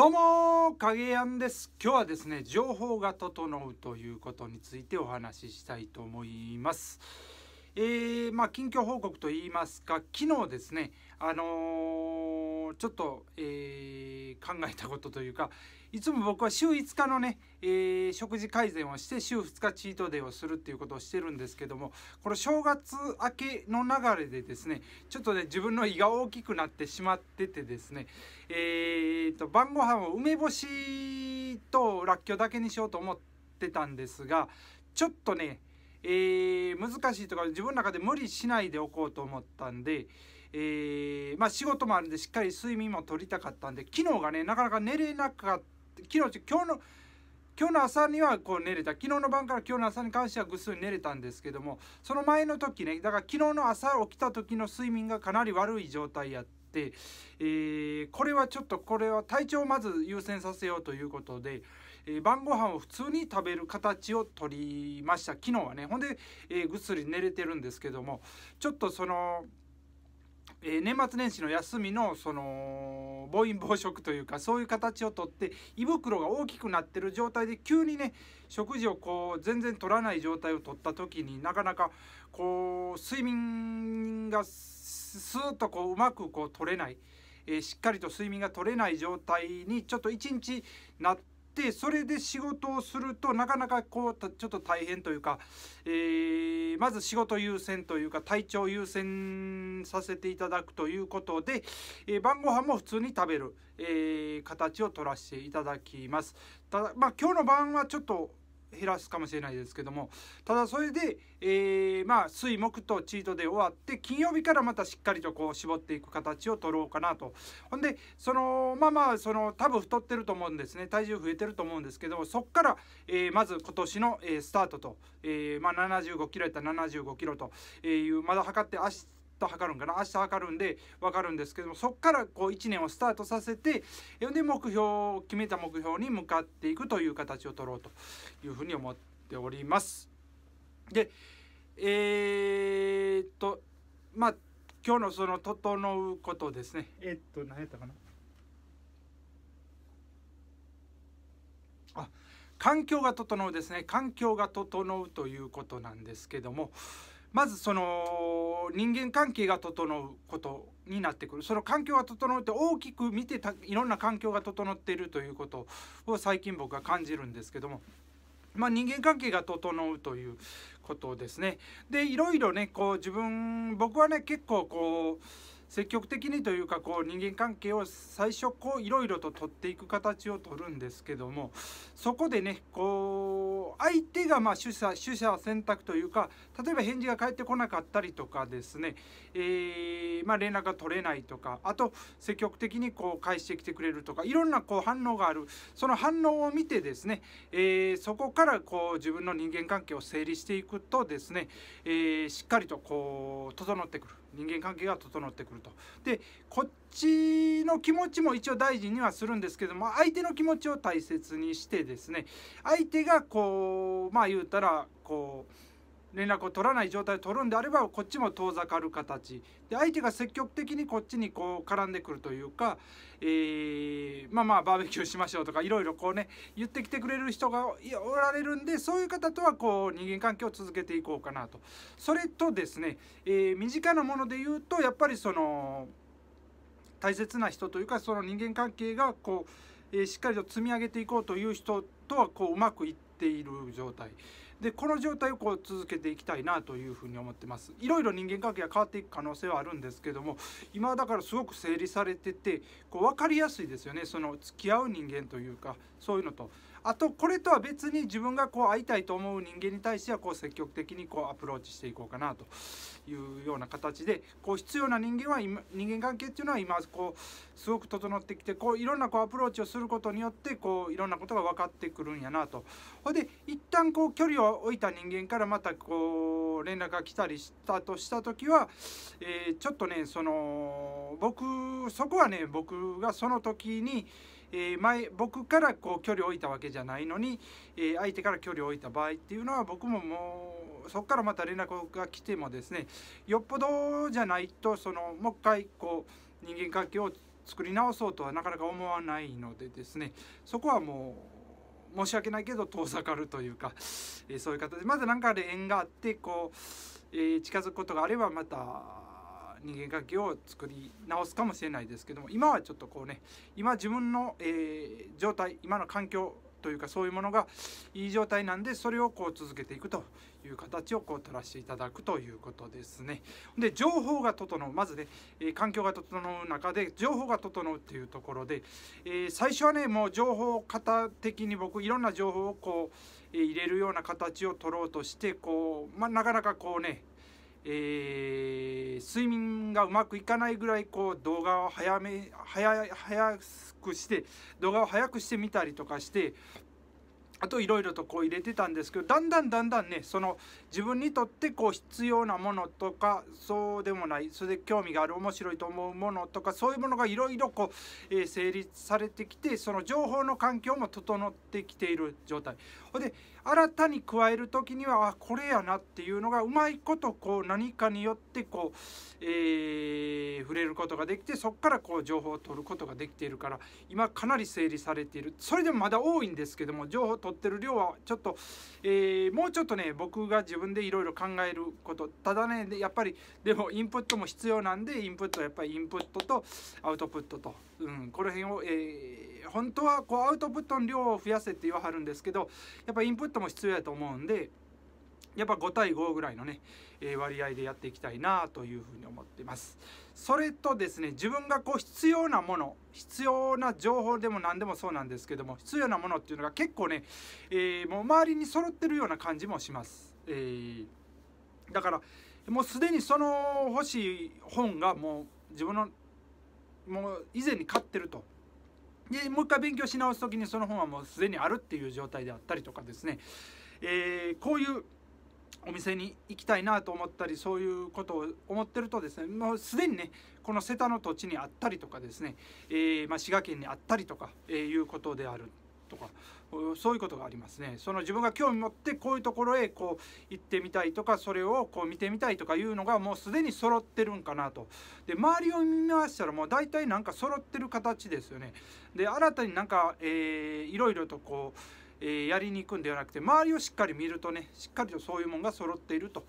どうも影やんです今日はですね情報が整うということについてお話ししたいと思いますえー、まあ、近況報告といいますか昨日ですねあのー、ちょっと、えー、考えたことというかいつも僕は週5日のね、えー、食事改善をして週2日チートデイをするっていうことをしてるんですけどもこの正月明けの流れでですねちょっとね自分の胃が大きくなってしまっててですねえーと、晩ご飯を梅干しとらっきょうだけにしようと思ってたんですがちょっとねえー、難しいとか自分の中で無理しないでおこうと思ったんで、えー、まあ、仕事もあるんでしっかり睡眠も取りたかったんで昨日がねなかなか寝れなかった昨日今日の今日の朝にはこう寝れた昨日の晩から今日の朝に関してはぐっすり寝れたんですけどもその前の時ねだから昨日の朝起きた時の睡眠がかなり悪い状態やって、えー、これはちょっとこれは体調をまず優先させようということで、えー、晩ご飯を普通に食べる形をとりました昨日はねほんで、えー、ぐっすり寝れてるんですけどもちょっとそのえー、年末年始の休みのその暴飲暴食というかそういう形をとって胃袋が大きくなってる状態で急にね食事をこう全然取らない状態をとった時になかなかこう睡眠がスーッとこううまくこう取れない。えー、しっかりと睡眠が取れない状態にちょっと一日なっってそれで仕事をするとなかなかこうちょっと大変というか、えー、まず仕事優先というか体調優先させていただくということで、えー、晩ご飯も普通に食べる、えー、形を取らせていただきますただまあ今日の晩はちょっと減らすかもしれないですけどもただそれで、えー、まあ水木とチートで終わって金曜日からまたしっかりとこう絞っていく形を取ろうかなとほんでそのまあまあその多分太ってると思うんですね体重増えてると思うんですけどもそこから、えー、まず今年の、えー、スタートと、えーまあ、75キロやったら75キロというまだ測って明と測るんかな明日測るんで分かるんですけどもそこからこう1年をスタートさせてで目標を決めた目標に向かっていくという形を取ろうというふうに思っております。でえー、っとまあ今日のその「整うこと」ですねえっと何やったかなあ環境が整うですね環境が整うということなんですけどもまずその人間関係が整うことになってくるその環境が整って大きく見てたいろんな環境が整っているということを最近僕は感じるんですけども。まあ、人間関係が整うということですね。でいろいろねこう自分僕はね結構こう積極的にというかこう人間関係を最初こういろいろと取っていく形を取るんですけどもそこでねこう相手がまあ取捨取捨選択というか例えば返事が返ってこなかったりとかですね、えまあ連絡が取れないとかあと積極的にこう返してきてくれるとかいろんなこう反応があるその反応を見てですね、えそこからこう自分の人間関係を整理していくとですね、えしっかりとこう整ってくる。人間関係が整ってくるとでこっちの気持ちも一応大事にはするんですけども相手の気持ちを大切にしてですね相手がこうまあ言うたらこう連絡を取らない状態を取るんであればこっちも遠ざかる形で相手が積極的にこっちにこう絡んでくるというか、えー、まあまあバーベキューしましょうとかいろいろこうね言ってきてくれる人がおられるんでそういう方とはこう人間関係を続けていこうかなと。それとですね、えー、身近なもので言うとやっぱりその大切な人というかその人間関係がこう、えー、しっかりと積み上げていこうという人とはこううまくいってている状態でこの状態をこう続けていきたいなというふうに思ってますいろいろ人間関係が変わっていく可能性はあるんですけども今だからすごく整理されててこう分かりやすいですよねその付き合う人間というかそういうのと。あとこれとは別に自分がこう会いたいと思う人間に対してはこう積極的にこうアプローチしていこうかなというような形でこう必要な人間は今人間関係っていうのは今こうすごく整ってきてこういろんなこうアプローチをすることによってこういろんなことが分かってくるんやなと。で一旦こう距離を置いた人間からまたこう連絡が来たりしたとした時は、えー、ちょっとねその僕そこはね僕がその時に。えー、前僕からこう距離を置いたわけじゃないのに、えー、相手から距離を置いた場合っていうのは僕ももうそこからまた連絡が来てもですねよっぽどじゃないとそのもう一回こう人間関係を作り直そうとはなかなか思わないのでですねそこはもう申し訳ないけど遠ざかるというか、えー、そういう形でまず何かで縁があってこう、えー、近づくことがあればまた人間関係を作り直すかもしれないですけども今はちょっとこうね今自分の、えー、状態今の環境というかそういうものがいい状態なんでそれをこう続けていくという形をこう取らせていただくということですね。で情報が整うまずね、えー、環境が整う中で情報が整うっていうところで、えー、最初はねもう情報型的に僕いろんな情報をこう、えー、入れるような形を取ろうとしてこう、まあ、なかなかこうねえー、睡眠がうまくいかないぐらいこう動画を早め早くして動画を早くしてみたりとかしてあといろいろとこう入れてたんですけどだんだんだんだんねその自分にとってこう必要なものとかそうでもないそれで興味がある面白いと思うものとかそういうものがいろいろこう、えー、成立されてきてその情報の環境も整ってきている状態ほで新たに加える時にはあこれやなっていうのがうまいことこう何かによってこう、えー、触れることができてそこからこう情報を取ることができているから今かなり整理されているそれでもまだ多いんですけども情報を取取ってる量はちょっと、えー、もうちょっとね僕が自分でいろいろ考えることただねやっぱりでもインプットも必要なんでインプットはやっぱりインプットとアウトプットと、うん、この辺を、えー、本当はこうアウトプットの量を増やせって言わはるんですけどやっぱりインプットも必要やと思うんで。やっぱ5対5ぐらいのね、えー、割合でやっていきたいなというふうに思ってます。それとですね自分がこう必要なもの必要な情報でも何でもそうなんですけども必要なものっていうのが結構ね、えー、もう周りに揃ってるような感じもします。えー、だからもうすでにその欲しい本がもう自分のもう以前に買ってるとでもう一回勉強し直す時にその本はもうすでにあるっていう状態であったりとかですね、えー、こういうお店に行きたいなと思ったりそういうことを思ってるとですねもうすでにねこの瀬田の土地にあったりとかですね、えー、まあ、滋賀県にあったりとか、えー、いうことであるとかそういうことがありますねその自分が興味持ってこういうところへこう行ってみたいとかそれをこう見てみたいとかいうのがもうすでに揃ってるんかなとで周りを見回したらもう大体なんか揃ってる形ですよねで新たになんか、えー、いろいろとこうえやりに行くんではなくて周りをしっかり見るとねしっかりとそういうもんが揃っていると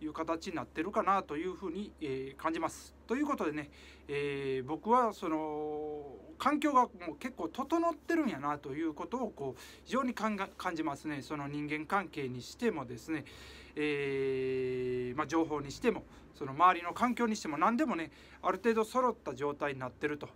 いう形になってるかなというふうに、え感じます。ということでね、えー、僕はその環境がもう結構整ってるんやなということをこう非常に感じますねその人間関係にしてもですね、えー、まあ、情報にしてもその周りの環境にしても何でもねある程度揃った状態になってると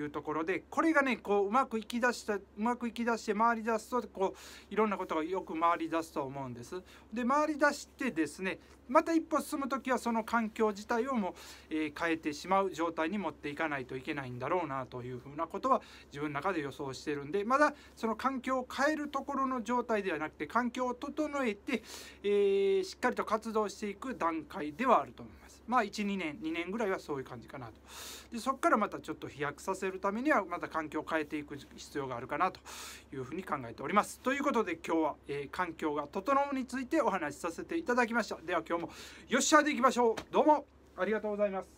いうところでこれがねこううまくいきだしたうまくいきだして回りだすとこういろんなことがよく回りだすと思うんです。で回りだしてですねまた一歩進む時はその環境自体をもう、え変えてしまう状態に持っていかないといけないんだろうなというふうなことは自分の中で予想してるんでまだその環境を変えるところの状態ではなくて環境を整えて、えー、しっかりと活動していく段階ではあると思います。まあ12年2年ぐらいはそういう感じかなとでそこからまたちょっと飛躍させるためにはまた環境を変えていく必要があるかなというふうに考えておりますということで今日は、えー、環境が整うについてお話しさせていただきましたでは今日もよっしゃでいきましょうどうもありがとうございます